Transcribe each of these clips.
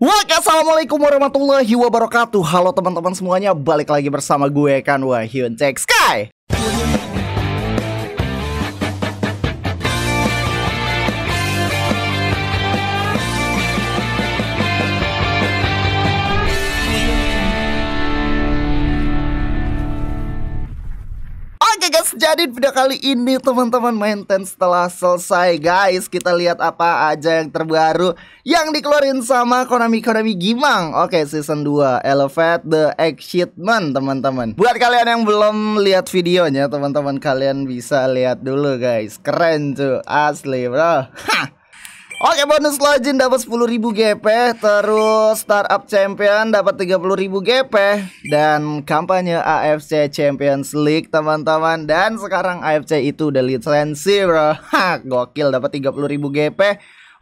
Wah Assalamualaikum warahmatullahi wabarakatuh Halo teman-teman semuanya, balik lagi bersama gue Kan Wahyun Cek Sky jadi pada kali ini teman-teman maintenance setelah selesai guys Kita lihat apa aja yang terbaru yang dikeluarin sama Konami-Konami Gimang Oke, okay, season 2 Elevate the Excitement teman-teman Buat kalian yang belum lihat videonya teman-teman Kalian bisa lihat dulu guys Keren tuh, asli bro Hah Oke bonus login dapat 10.000 GP Terus startup champion dapat 30.000 GP Dan kampanye AFC Champions League teman-teman Dan sekarang AFC itu udah lisensi bro Hah, Gokil dapat 30.000 GP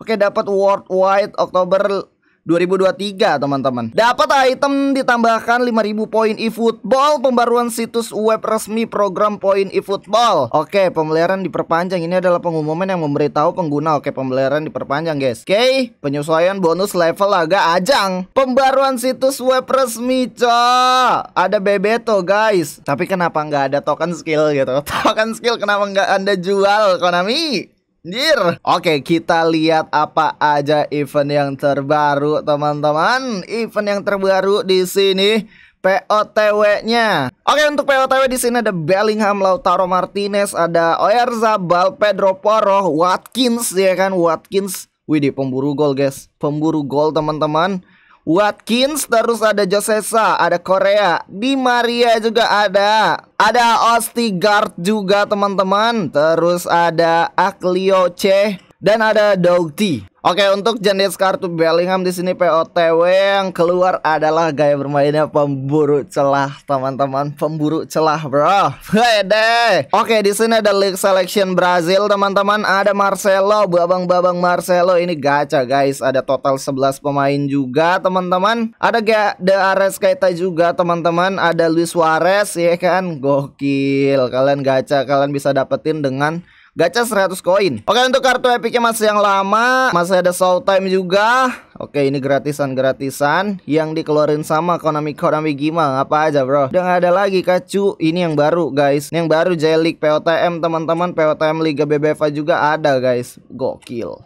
Oke dapat worldwide Oktober 2023 teman-teman Dapat item ditambahkan 5000 poin eFootball Pembaruan situs web resmi program poin eFootball Oke pemeliharaan diperpanjang Ini adalah pengumuman yang memberitahu pengguna Oke pemeliharaan diperpanjang guys Oke penyesuaian bonus level agak ajang Pembaruan situs web resmi cok Ada Bebeto guys Tapi kenapa nggak ada token skill gitu Token skill kenapa nggak anda jual Konami Anjir. Oke, kita lihat apa aja event yang terbaru, teman-teman. Event yang terbaru di sini POTW-nya. Oke, untuk POTW di sini ada Bellingham, Lautaro Martinez, ada Oyarzabal, Pedro Porro, Watkins ya kan, Watkins. Widih, pemburu gol, guys. Pemburu gol, teman-teman. Watkins, terus ada Josesa, ada Korea, Di Maria juga ada. Ada Ostigard juga teman-teman. Terus ada Aklioche dan ada Doughty. Oke, untuk jenis kartu Bellingham di sini POTW yang keluar adalah gaya bermainnya pemburu celah, teman-teman, pemburu celah, bro. Wede. Oke, di sini ada League Selection Brazil, teman-teman. Ada Marcelo, babang-babang Marcelo ini gacha, guys. Ada total 11 pemain juga, teman-teman. Ada gak De Ares Keita juga, teman-teman. Ada Luis Suarez, ya kan? Gokil. Kalian gacha, kalian bisa dapetin dengan gacha 100 koin. Oke, untuk kartu epicnya masih yang lama, masih ada time juga. Oke, ini gratisan-gratisan yang dikeluarin sama Konami Konami Gima apa aja, Bro. Udah ada lagi kacu. Ini yang baru, guys. Ini yang baru Jelik POTM, teman-teman. POTM Liga BBFA juga ada, guys. Gokil.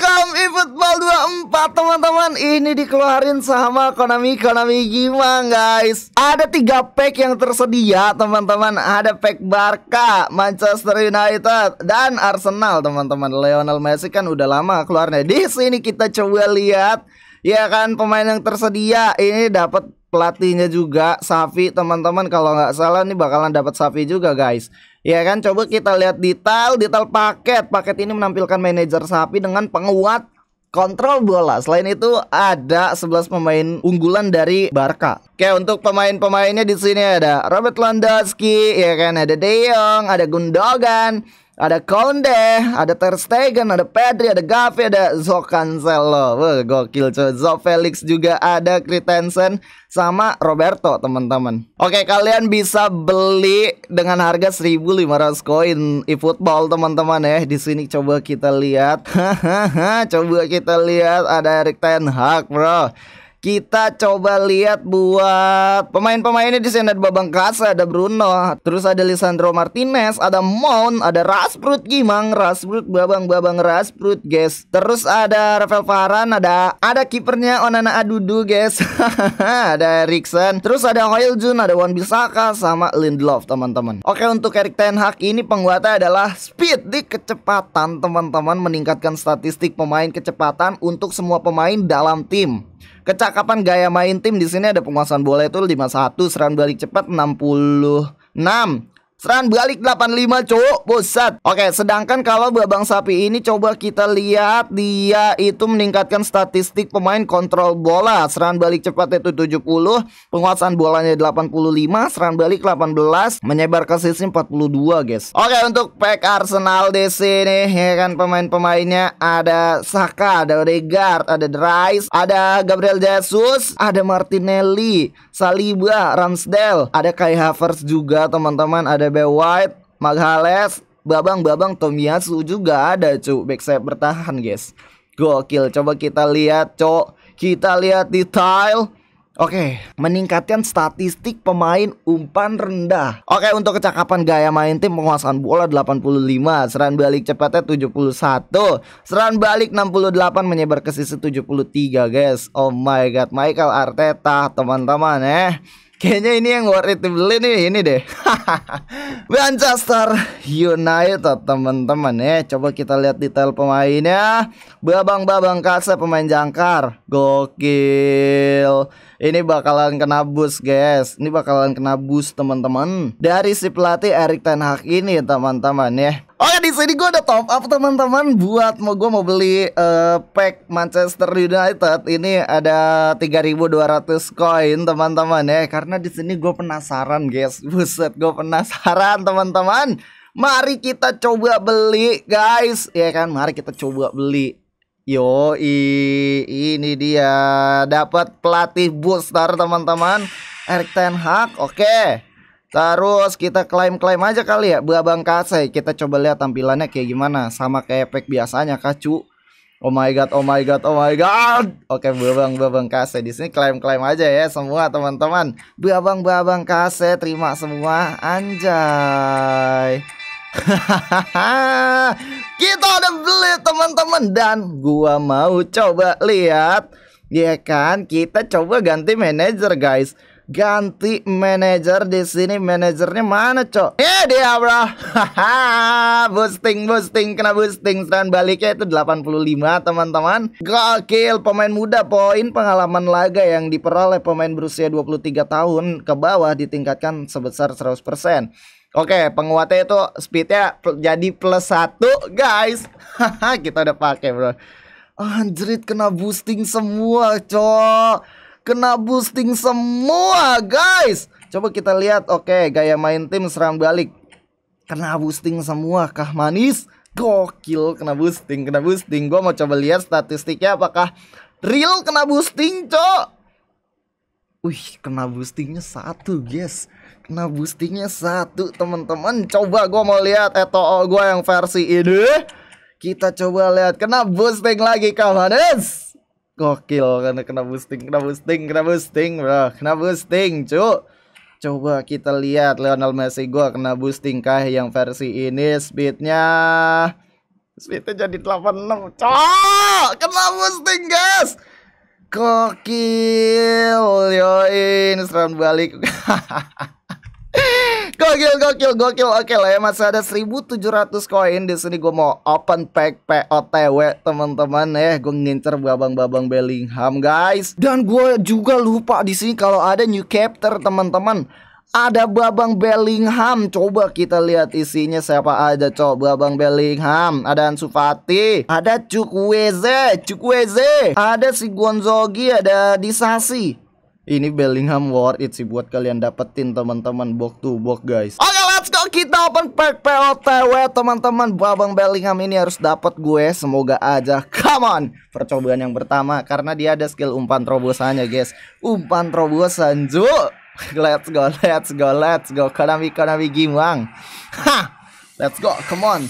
Welcome eFootball 24 teman-teman Ini dikeluarin sama Konami Konami gimana guys Ada 3 pack yang tersedia teman-teman Ada pack Barca, Manchester United, dan Arsenal teman-teman Lionel Messi kan udah lama keluarnya Di sini kita coba lihat Ya kan pemain yang tersedia ini dapat pelatihnya juga Safi teman-teman kalau nggak salah nih bakalan dapat Safi juga guys ya kan coba kita lihat detail detail paket paket ini menampilkan manajer Safi dengan penguat kontrol bola selain itu ada 11 pemain unggulan dari Barca Oke untuk pemain-pemainnya di sini ada Robert Lewandowski ya kan ada De Jong ada Gundogan ada Konde, ada Ter Stegen, ada Pedri, ada Gavi, ada Zocancelo. Wah, gokil coy. Zo Felix juga ada Kritensen sama Roberto, teman-teman. Oke, kalian bisa beli dengan harga 1500 koin eFootball, teman-teman ya. Di sini coba kita lihat. coba kita lihat ada Erik Ten Hag, bro. Kita coba lihat buat pemain-pemainnya di sini ada Babang Kasa, ada Bruno, terus ada Lisandro Martinez, ada Mount, ada Rasprut Gimang, Rasprut Babang Babang Rasprut guys. Terus ada Rafael Varane, ada ada kipernya Onana Adudu guys. ada Erikson, terus ada Jun, ada Wan Bisaka sama Lindelof teman-teman. Oke untuk Erik Ten Hag ini penguatnya adalah speed di kecepatan teman-teman meningkatkan statistik pemain kecepatan untuk semua pemain dalam tim. Kecakapan gaya main tim di sini ada penguasaan bola itu 51, serangan balik cepat 66, Seran balik 85 cuk Buset Oke sedangkan kalau Babang Sapi ini coba kita lihat Dia itu meningkatkan statistik pemain kontrol bola Seran balik cepatnya itu 70 Penguasaan bolanya 85 Seran balik 18 Menyebar ke sisi 42 guys Oke untuk pack Arsenal di sini ya kan pemain-pemainnya Ada Saka, ada Regard, ada Rice Ada Gabriel Jesus Ada Martinelli Saliba, Ramsdale Ada Kai Havertz juga teman-teman Ada BB White, Maghales, Babang-babang Tomiyasu juga ada cu back saya bertahan guys Gokil coba kita lihat cok Kita lihat detail Oke, okay. meningkatkan statistik pemain umpan rendah. Oke, okay, untuk kecakapan gaya main tim penguasaan bola 85, serangan balik cepatnya 71, serangan balik 68 menyebar ke sisi 73, guys. Oh my god, Michael Arteta, teman-teman eh. Kayaknya ini yang worth it beli nih ini deh. Manchester United teman-teman ya. Coba kita lihat detail pemainnya. Babang-babang kasa pemain jangkar. Gokil. Ini bakalan kena bus guys. Ini bakalan kena bus teman-teman. Dari si pelatih Erik Ten Hag ini teman-teman ya. Oh Oke ya, di sini gue ada top up teman-teman buat mau gue mau beli uh, pack Manchester United ini ada 3.200 koin teman-teman ya karena karena di sini gue penasaran guys buset gue penasaran teman-teman mari kita coba beli guys ya kan mari kita coba beli yo ini dia dapat pelatih booster teman-teman Erik Ten Hag oke Terus kita klaim-klaim aja kali ya Babang Kasei. Kita coba lihat tampilannya kayak gimana Sama kayak efek biasanya kacu Oh my god, oh my god, oh my god. Oke, babang-babang Kase, di sini klaim-klaim aja ya semua teman-teman. Babang-babang Kase, terima semua anjay. Kita udah beli teman-teman dan gua mau coba lihat ya kan kita coba ganti manajer guys ganti manajer di sini manajernya mana cok ya dia bro boosting boosting kena boosting dan baliknya itu 85 teman-teman gokil pemain muda poin pengalaman laga yang diperoleh pemain berusia 23 tahun ke bawah ditingkatkan sebesar 100% Oke, penguatnya itu speednya jadi plus satu, guys. Haha, kita udah pakai, bro. Anjrit kena boosting semua, cok. Kena boosting semua guys Coba kita lihat Oke gaya main tim serang balik Kena boosting semua kah manis Gokil kena boosting Kena boosting Gua mau coba lihat statistiknya apakah Real kena boosting cok Wih, kena boostingnya satu, guys. Kena boostingnya satu, teman-teman. Coba gue mau lihat eto gue yang versi ini. Kita coba lihat kena boosting lagi, Kamanes gokil karena kena boosting kena boosting kena boosting bro kena boosting cuk. coba kita lihat Lionel Messi gua kena boosting kah yang versi ini speednya speednya jadi 86 cok kena boosting guys gokil yo ini serangan balik gokil gokil gokil oke lah ya masih ada 1700 koin di sini gue mau open pack POTW teman-teman eh ya. gue ngincer babang-babang Bellingham guys dan gue juga lupa di sini kalau ada new captor teman-teman ada Babang Bellingham. Coba kita lihat isinya siapa aja coba Babang Bellingham, ada Ansu Fati, ada Cukweze, Cukweze, ada si Gonzogi, ada Disasi. Ini Bellingham worth it sih buat kalian dapetin teman-teman box to box guys. Oke, okay, let's go kita open pack POTW teman-teman. Babang Bellingham ini harus dapat gue. Semoga aja. Come on. Percobaan yang pertama karena dia ada skill umpan terobosannya, guys. Umpan terobosan, Ju. Let's go, let's go, let's go. Konami Konami Gimwang. Ha. Let's go. Come on.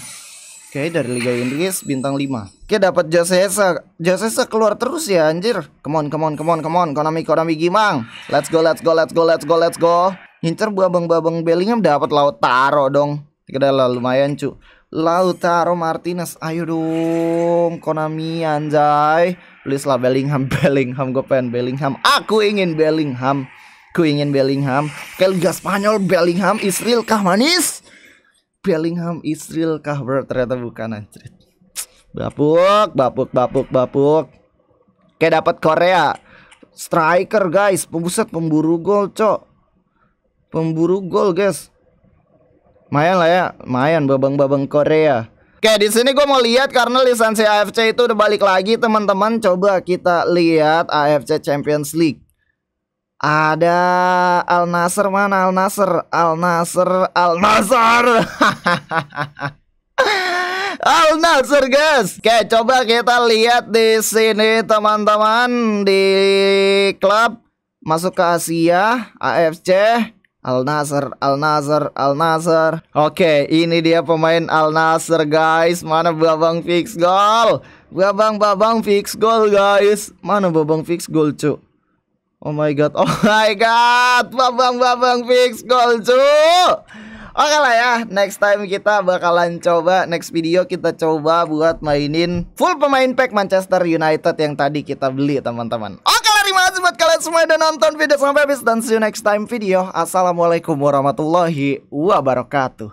Oke, okay, dari Liga Inggris bintang 5. Oke, okay, dapat Josesa. Josesa keluar terus ya anjir. Come on, come on, come on, come on. Konami Konami Gimang. Let's go, let's go, let's go, let's go, let's go. Inter babang-babang Bellingham dapat laut taro dong. Kedala lumayan, cu. Laut taro Martinez. Ayo dong, Konami anjay. Please lah Bellingham, Bellingham gue pengen Bellingham. Aku ingin Bellingham. Ku ingin Bellingham. Ke Liga Spanyol Bellingham Israel kah manis? Bellingham Israel cover ternyata bukan anjir bapuk bapuk bapuk bapuk kayak dapat Korea striker guys pembuset pemburu gol cok pemburu gol guys Mayan lah ya, mayan babang-babang Korea. Oke, di sini gue mau lihat karena lisensi AFC itu udah balik lagi, teman-teman. Coba kita lihat AFC Champions League. Ada Al Nasr mana Al Nasr? Al Nasr, Al Nasr. Al Nasr guys. Oke, coba kita lihat di sini teman-teman di klub masuk ke Asia AFC. Al Nasr, Al Nasr, Al Nasr. Oke, ini dia pemain Al Nasr guys. Mana babang fix Gol Babang babang fix gol guys. Mana babang fix gol cuk? Oh my god, oh my god, babang-babang fix gol cu. Oke lah ya, next time kita bakalan coba next video kita coba buat mainin full pemain pack Manchester United yang tadi kita beli teman-teman. Oke lah, terima kasih buat kalian semua yang udah nonton video sampai habis dan see you next time video. Assalamualaikum warahmatullahi wabarakatuh.